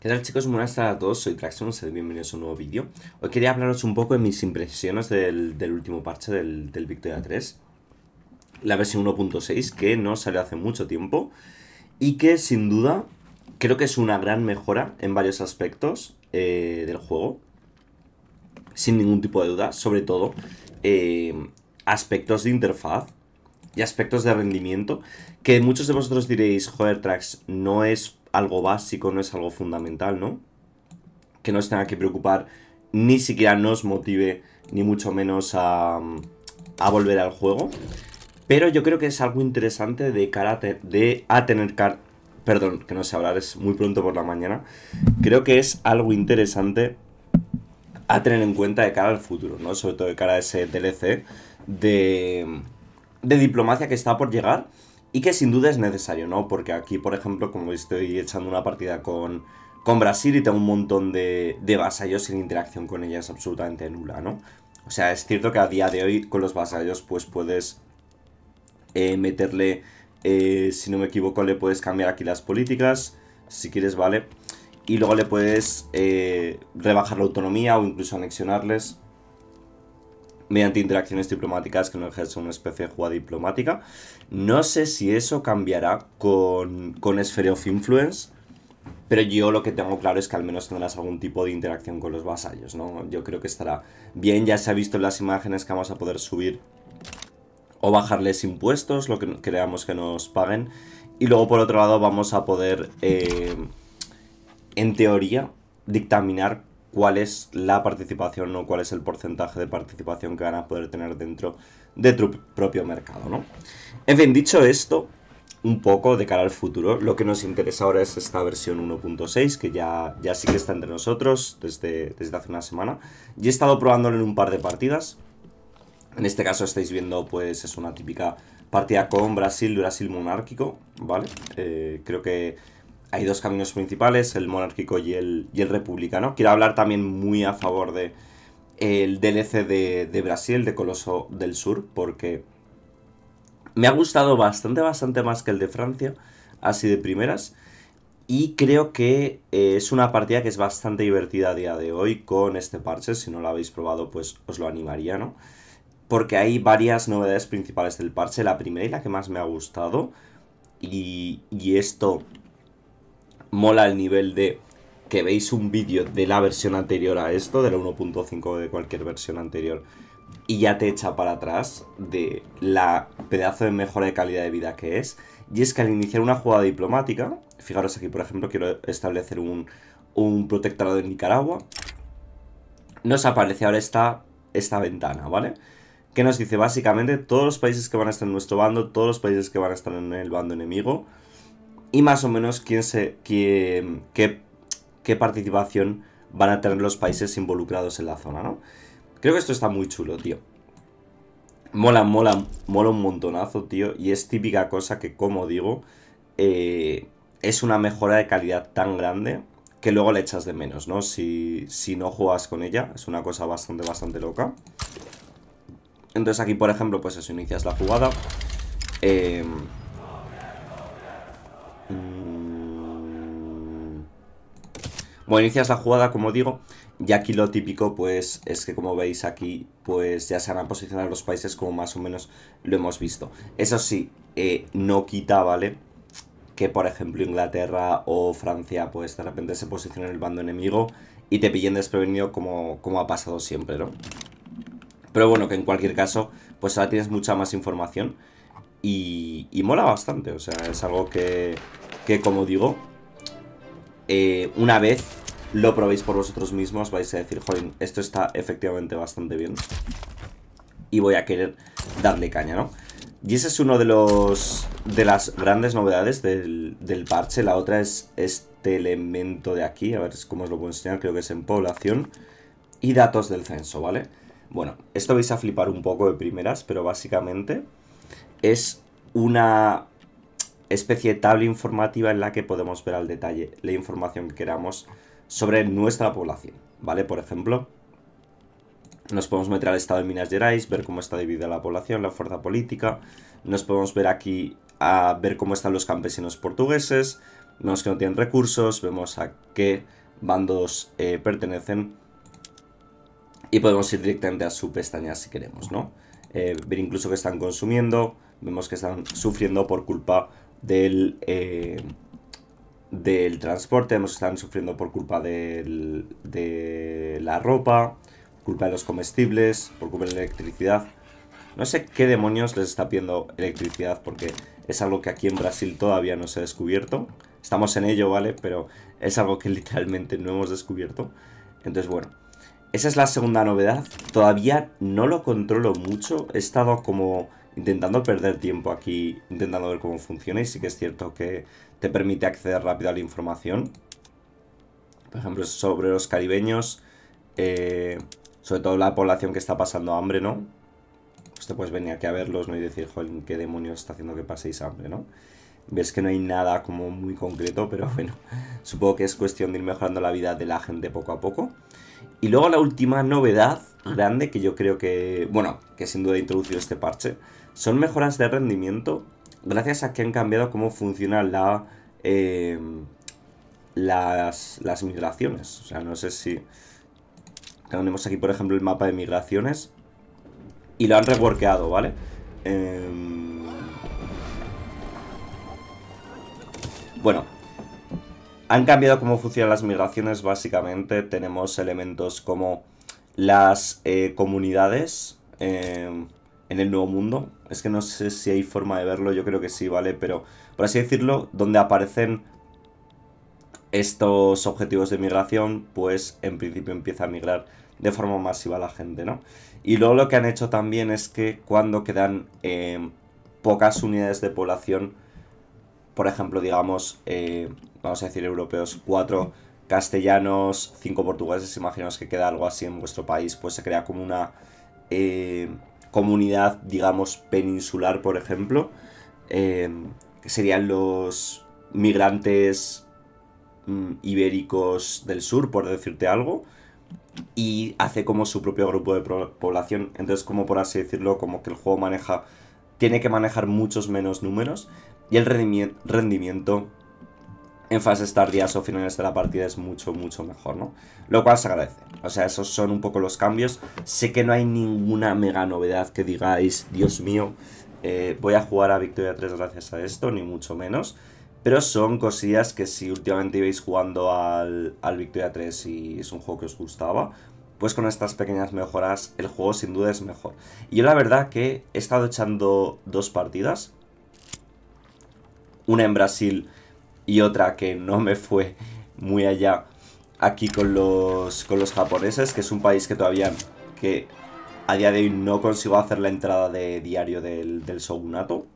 ¿Qué tal chicos? Buenas tardes a todos, soy Traxon, doy bienvenidos a un nuevo vídeo. Hoy quería hablaros un poco de mis impresiones del, último parche del, del, Victoria 3, la versión 1.6, que no salió hace mucho tiempo y que sin duda creo que es una gran mejora en varios aspectos eh, del juego, sin ningún tipo de duda, sobre todo eh, aspectos de interfaz y aspectos de rendimiento, que muchos de vosotros diréis, joder, Trax, no es algo básico, no es algo fundamental, ¿no? Que no tenga que preocupar, ni siquiera nos motive, ni mucho menos a, mm, a volver al juego. Pero yo creo que es algo interesante de cara a, de, a tener Perdón, que no sé hablar, es muy pronto por la mañana. Creo que es algo interesante a tener en cuenta de cara al futuro, ¿no? Sobre todo de cara a ese DLC de, de diplomacia que está por llegar y que sin duda es necesario, ¿no? Porque aquí, por ejemplo, como estoy echando una partida con, Brasil y tengo un montón de, de vasallos sin interacción con ellas absolutamente nula, ¿no? O sea, es cierto que a día de hoy con los vasallos pues puedes eh, meterle, eh, si no me equivoco, le puedes cambiar aquí las políticas, si quieres, vale. Y luego le puedes eh, rebajar la autonomía o incluso anexionarles mediante interacciones diplomáticas que no ejerce una especie de jugada diplomática. No sé si eso cambiará con, con Sphere of Influence, pero yo lo que tengo claro es que al menos tendrás algún tipo de interacción con los vasallos, ¿no? Yo creo que estará bien, ya se ha visto en las imágenes que vamos a poder subir o bajarles impuestos, lo que creamos que nos paguen. Y luego por otro lado vamos a poder, eh, en teoría, dictaminar cuál es la participación o cuál es el porcentaje de participación que van a poder tener dentro de tu propio mercado, ¿no? En fin, dicho esto, un poco de cara al futuro, lo que nos interesa ahora es esta versión 1.6, que ya, ya sí que está entre nosotros desde, desde hace una semana. Y he estado probándolo en un par de partidas. En este caso estáis viendo, pues es una típica partida con Brasil, Brasil monárquico, ¿vale? Eh, creo que hay dos caminos principales, el monárquico y el, y el republicano. Quiero hablar también muy a favor de el DLC de, de Brasil, de Coloso del Sur, porque me ha gustado bastante, bastante más que el de Francia, así de primeras. Y creo que eh, es una partida que es bastante divertida a día de hoy con este parche. Si no lo habéis probado, pues os lo animaría, ¿no? Porque hay varias novedades principales del parche. La primera y la que más me ha gustado. Y, y esto mola el nivel de que veis un vídeo de la versión anterior a esto, de la 1.5 de cualquier versión anterior, y ya te echa para atrás de la pedazo de mejora de calidad de vida que es. Y es que al iniciar una jugada diplomática, fijaros aquí por ejemplo, quiero establecer un, protectorado en Nicaragua, nos aparece ahora esta, esta ventana, ¿vale? Que nos dice básicamente todos los países que van a estar en nuestro bando, todos los países que van a estar en el bando enemigo, y más o menos quién se, qué, participación van a tener los países involucrados en la zona, ¿no? Creo que esto está muy chulo, tío. Mola, mola, mola un montonazo, tío. Y es típica cosa que, como digo, eh, es una mejora de calidad tan grande que luego le echas de menos, ¿no? Si, si no juegas con ella, es una cosa bastante, bastante loca. Entonces aquí, por ejemplo, pues eso, inicias la jugada. Eh, Bueno, inicias la jugada, como digo, y aquí lo típico, pues, es que como veis aquí, pues ya se han posicionado los países como más o menos lo hemos visto. Eso sí, eh, no quita, ¿vale? Que, por ejemplo, Inglaterra o Francia, pues, de repente se posicionen en el bando enemigo y te pillen desprevenido como, como ha pasado siempre, ¿no? Pero bueno, que en cualquier caso, pues ahora tienes mucha más información y, mola bastante, o sea, es algo que, que como digo, eh, una vez lo probéis por vosotros mismos, vais a decir, joder, esto está efectivamente bastante bien. Y voy a querer darle caña, ¿no? Y ese es uno de los de las grandes novedades del, del, parche. La otra es este elemento de aquí. A ver cómo os lo puedo enseñar. Creo que es en población. Y datos del censo, ¿vale? Bueno, esto vais a flipar un poco de primeras, pero básicamente es una especie de tabla informativa en la que podemos ver al detalle la información que queramos sobre nuestra población, ¿vale? Por ejemplo, nos podemos meter al estado de Minas Gerais, ver cómo está dividida la población, la fuerza política, nos podemos ver aquí a ver cómo están los campesinos portugueses, vemos que no tienen recursos, vemos a qué bandos eh, pertenecen y podemos ir directamente a su pestaña si queremos, ¿no? Eh, ver incluso que están consumiendo, vemos que están sufriendo por culpa del... Eh, del transporte, hemos están sufriendo por culpa de la ropa, culpa de los comestibles, por culpa de la electricidad. No sé qué demonios les está pidiendo electricidad porque es algo que aquí en Brasil todavía no se ha descubierto. Estamos en ello, ¿vale? Pero es algo que literalmente no hemos descubierto. Entonces, bueno, esa es la segunda novedad. Todavía no lo controlo mucho. He estado como intentando perder tiempo aquí, intentando ver cómo funciona y sí que es cierto que te permite acceder rápido a la información. Por ejemplo, sobre los caribeños, eh, sobre todo la población que está pasando hambre, ¿no? Pues te puedes venir aquí a verlos, ¿no? Y decir, joder, ¿qué demonios está haciendo que paséis hambre, ¿no? Ves que no hay nada como muy concreto, pero bueno, supongo que es cuestión de ir mejorando la vida de la gente poco a poco. Y luego la última novedad ah. grande que yo creo que, bueno, que sin duda introducido este parche, son mejoras de rendimiento gracias a que han cambiado cómo funcionan la, em, las, migraciones. O sea, no sé si... Tenemos aquí, por ejemplo, el mapa de migraciones y lo han reworkeado, ¿vale? Em, bueno, han cambiado cómo funcionan las migraciones, básicamente tenemos elementos como las eh, comunidades em, en el nuevo mundo. Es que no sé si hay forma de verlo, yo creo que sí, ¿vale? Pero, por así decirlo, donde aparecen estos objetivos de migración, pues en principio empieza a migrar de forma masiva la gente, ¿no? Y luego lo que han hecho también es que cuando quedan em, pocas unidades de población, por ejemplo, digamos, eh, vamos a decir europeos cuatro castellanos cinco portugueses, imaginaos que queda algo así en vuestro país, pues se crea como una eh, comunidad, digamos, peninsular, por ejemplo, eh, que serían los migrantes mm, ibéricos del sur, por decirte algo, y hace como su propio grupo de población, entonces como por así decirlo, como que el juego maneja, tiene que manejar muchos menos números, y el rendimiento en fases tardías o finales de la partida es mucho, mucho mejor, ¿no? Lo cual se agradece. O sea, esos son un poco los cambios. Sé que no hay ninguna mega novedad que digáis, Dios mío, eh, voy a jugar a Victoria 3 gracias a esto, ni mucho menos. Pero son cosillas que si últimamente ibais jugando al, al Victoria 3 y es un juego que os gustaba, pues con estas pequeñas mejoras el juego sin duda es mejor. Y yo la verdad que he estado echando dos partidas una en Brasil y otra que no me fue muy allá aquí con los, con los japoneses, que es un país que todavía que a día de hoy no consigo hacer la entrada de diario del, del shogunato,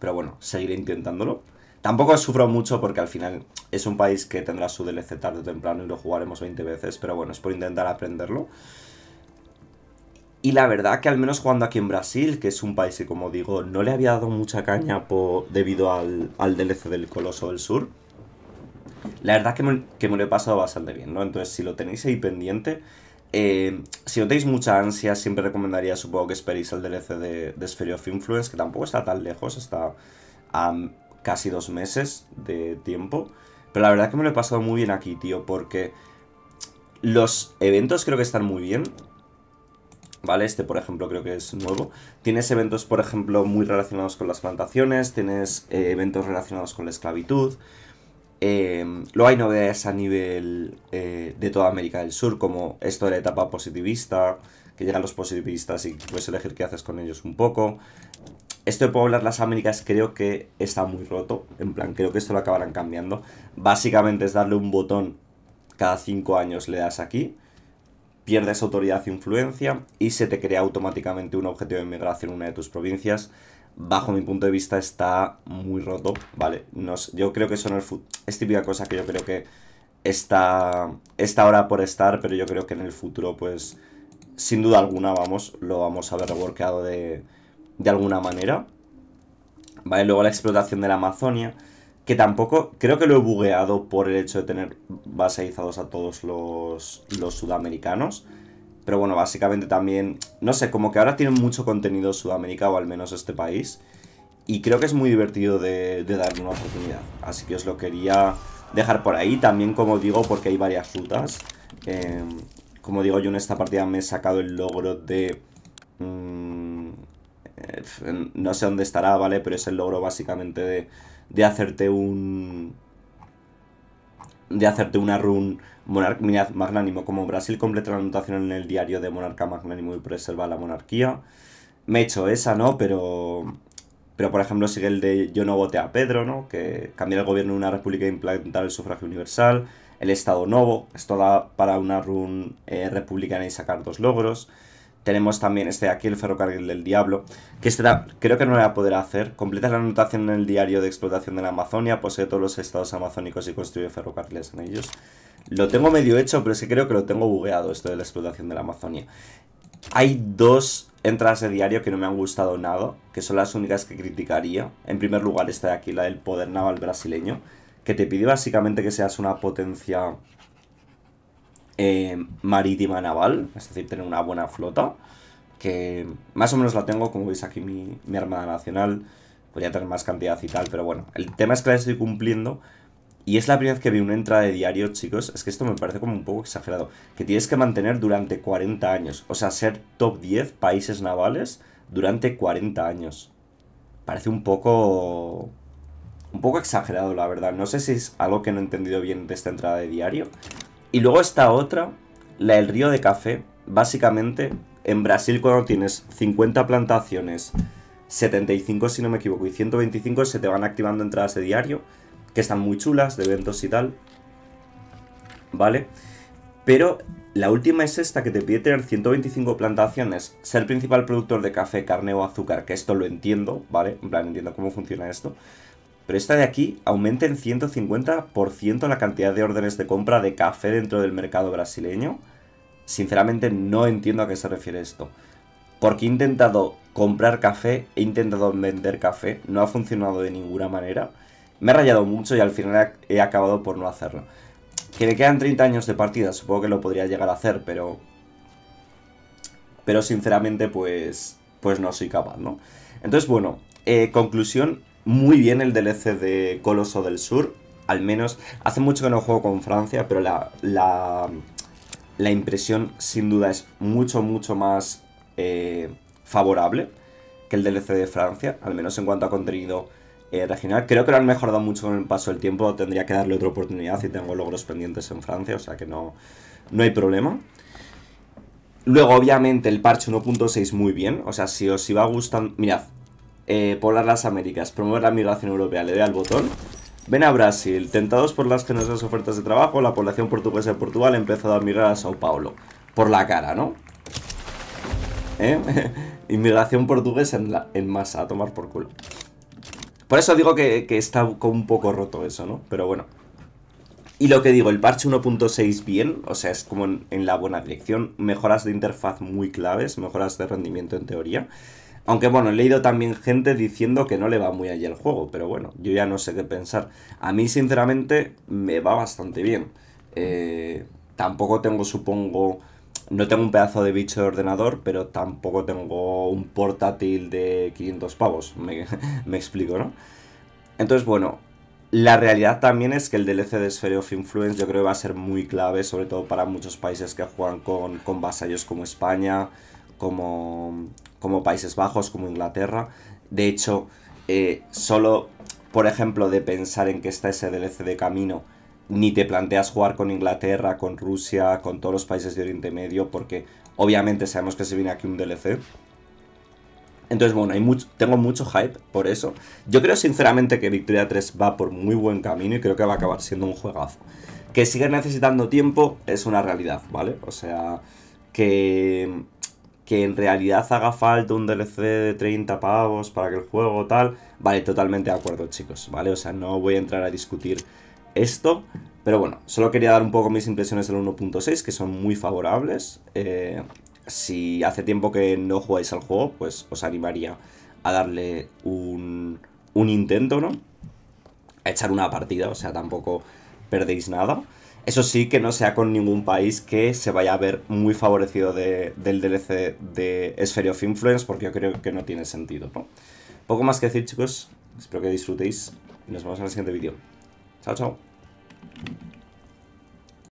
pero bueno, seguiré intentándolo. Tampoco sufro mucho porque al final es un país que tendrá su DLC tarde o temprano y lo jugaremos 20 veces, pero bueno, es por intentar aprenderlo. Y la verdad que al menos jugando aquí en Brasil, que es un país que como digo, no le había dado mucha caña debido al, DLC del Coloso del Sur, la verdad que me, lo he pasado bastante bien, ¿no? Entonces si lo tenéis ahí pendiente, eh, si no tenéis mucha ansia, siempre recomendaría, supongo que esperéis al DLC de, de Sphere of Influence, que tampoco está tan lejos, está a casi dos meses de tiempo. Pero la verdad que me lo he pasado muy bien aquí, tío, porque los eventos creo que están muy bien. ¿vale? Este, por ejemplo, creo que es nuevo. Tienes eventos, por ejemplo, muy relacionados con las plantaciones, tienes eh, eventos relacionados con la esclavitud. Eh, luego hay novedades a nivel eh, de toda América del Sur, como esto de la etapa positivista, que llegan los positivistas y puedes elegir qué haces con ellos un poco. Esto de poblar las Américas creo que está muy roto, en plan, creo que esto lo acabarán cambiando. Básicamente es darle un botón cada 5 años le das aquí pierdes autoridad e influencia y se te crea automáticamente un objetivo de inmigración en una de tus provincias. Bajo mi punto de vista está muy roto, ¿vale? yo creo que eso no es, es típica cosa que yo creo que está, está ahora por estar, pero yo creo que en el futuro, pues, sin duda alguna, vamos, lo vamos a ver reworkado de, de alguna manera. Vale, luego la explotación de la Amazonia que tampoco, creo que lo he bugueado por el hecho de tener baseizados a todos los, sudamericanos. Pero bueno, básicamente también, no sé, como que ahora tienen mucho contenido Sudamérica o al menos este país. Y creo que es muy divertido de, de darle una oportunidad. Así que os lo quería dejar por ahí. También, como digo, porque hay varias rutas. Em, como digo, yo en esta partida me he sacado el logro de... Mm, eh, no sé dónde estará, ¿vale? Pero es el logro básicamente de de hacerte un... de hacerte una run Magnánimo, como Brasil completa la anotación en el diario de Monarca Magnánimo y preserva la monarquía. Me he hecho esa, ¿no? Pero... Pero, por ejemplo, sigue el de Yo no voté a Pedro, ¿no? Que cambiar el gobierno de una república e implantar el sufragio universal. El Estado Novo, esto da para una run eh, republicana y sacar dos logros. Tenemos también este de aquí, el ferrocarril del diablo, que este creo que no lo voy a poder hacer. Completa la anotación en el diario de explotación de la Amazonia, posee todos los estados amazónicos y construye ferrocarriles en ellos. Lo tengo medio hecho, pero es que creo que lo tengo bugueado esto de la explotación de la Amazonia. Hay dos entradas de diario que no me han gustado nada, que son las únicas que criticaría. En primer lugar esta de aquí, la del poder naval brasileño, que te pide básicamente que seas una potencia eh, marítima naval, es decir, tener una buena flota, que más o menos la tengo, como veis aquí mi, mi Armada Nacional, podría tener más cantidad y tal, pero bueno, el tema es que la estoy cumpliendo y es la primera vez que vi una entrada de diario, chicos, es que esto me parece como un poco exagerado, que tienes que mantener durante 40 años, o sea, ser top 10 países navales durante 40 años. Parece un poco... Un poco exagerado, la verdad. No sé si es algo que no he entendido bien de esta entrada de diario. Y luego esta otra, la del río de café. Básicamente, en Brasil cuando tienes 50 plantaciones, 75 si no me equivoco, y 125 se te van activando entradas de diario, que están muy chulas, de eventos y tal. ¿Vale? Pero la última es esta que te pide tener 125 plantaciones, ser principal productor de café, carne o azúcar, que esto lo entiendo, ¿vale? En plan, entiendo cómo funciona esto pero esta de aquí aumenta en 150% la cantidad de órdenes de compra de café dentro del mercado brasileño. Sinceramente no entiendo a qué se refiere esto. Porque he intentado comprar café, he intentado vender café, no ha funcionado de ninguna manera. Me he rayado mucho y al final he acabado por no hacerlo. Que me quedan 30 años de partida, supongo que lo podría llegar a hacer, pero... Pero sinceramente pues... Pues no soy capaz, ¿no? Entonces, bueno, eh, conclusión, muy bien el DLC de Coloso del Sur. Al menos, hace mucho que no juego con Francia, pero la, la, impresión sin duda es mucho, mucho más eh, favorable que el DLC de Francia, al menos en cuanto a contenido eh, regional. Creo que lo han mejorado mucho con el paso del tiempo, tendría que darle otra oportunidad si tengo logros pendientes en Francia, o sea que no, no hay problema. Luego, obviamente, el parche 1.6 muy bien, o sea, si os iba gustar, Mirad, eh, poblar las Américas, promover la migración europea, le doy al botón. Ven a Brasil, tentados por las generosas ofertas de trabajo, la población portuguesa de Portugal ha empezado a migrar a Sao Paulo. Por la cara, ¿no? ¿Eh? Inmigración portuguesa en, en, masa, a tomar por culo. Por eso digo que, está un poco roto eso, ¿no? Pero bueno. Y lo que digo, el parche 1.6 bien, o sea, es como en, la buena dirección. Mejoras de interfaz muy claves, mejoras de rendimiento en teoría. Aunque bueno, he leído también gente diciendo que no le va muy allá el juego, pero bueno, yo ya no sé qué pensar. A mí, sinceramente, me va bastante bien. Eh, tampoco tengo, supongo, no tengo un pedazo de bicho de ordenador, pero tampoco tengo un portátil de 500 pavos, me, explico, ¿no? Entonces, bueno, la realidad también es que el DLC de Sphere of Influence yo creo que va a ser muy clave, sobre todo para muchos países que juegan con, con vasallos como España, como, como Países Bajos, como Inglaterra. De hecho, eh, solo, por ejemplo, de pensar en que está ese DLC de camino, ni te planteas jugar con Inglaterra, con Rusia, con todos los países de Oriente Medio, porque obviamente sabemos que se viene aquí un DLC. Entonces, bueno, hay mucho, tengo mucho hype por eso. Yo creo sinceramente que Victoria 3 va por muy buen camino y creo que va a acabar siendo un juegazo. Que sigue necesitando tiempo es una realidad, ¿vale? O sea, que que en realidad haga falta un DLC de 30 pavos para que el juego tal. Vale, totalmente de acuerdo, chicos, ¿vale? O sea, no voy a entrar a discutir esto. Pero bueno, solo quería dar un poco mis impresiones del 1.6, que son muy favorables. Eh, si hace tiempo que no jugáis al juego, pues os animaría a darle un, un intento, ¿no? A echar una partida, o sea, tampoco perdéis nada. Eso sí, que no sea con ningún país que se vaya a ver muy favorecido del DLC de Sphere of Influence, porque yo creo que no tiene sentido. ¿no? Poco más que decir, chicos. Espero que disfrutéis. Y nos vemos en el siguiente vídeo. Chao, chao.